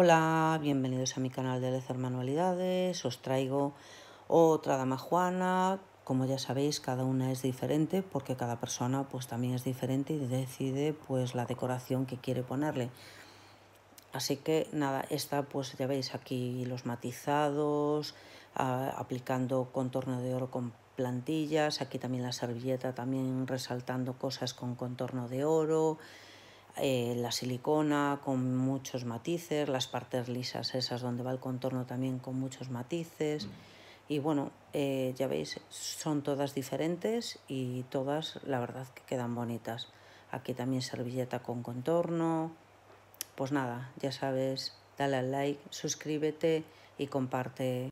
Hola, bienvenidos a mi canal de Lecer Manualidades. Os traigo otra dama juana. Como ya sabéis, cada una es diferente porque cada persona pues también es diferente y decide pues la decoración que quiere ponerle. Así que nada, esta pues ya veis aquí los matizados, ah, aplicando contorno de oro con plantillas, aquí también la servilleta también resaltando cosas con contorno de oro. Eh, la silicona con muchos matices, las partes lisas esas donde va el contorno también con muchos matices. Mm. Y bueno, eh, ya veis, son todas diferentes y todas la verdad que quedan bonitas. Aquí también servilleta con contorno. Pues nada, ya sabes, dale al like, suscríbete y comparte.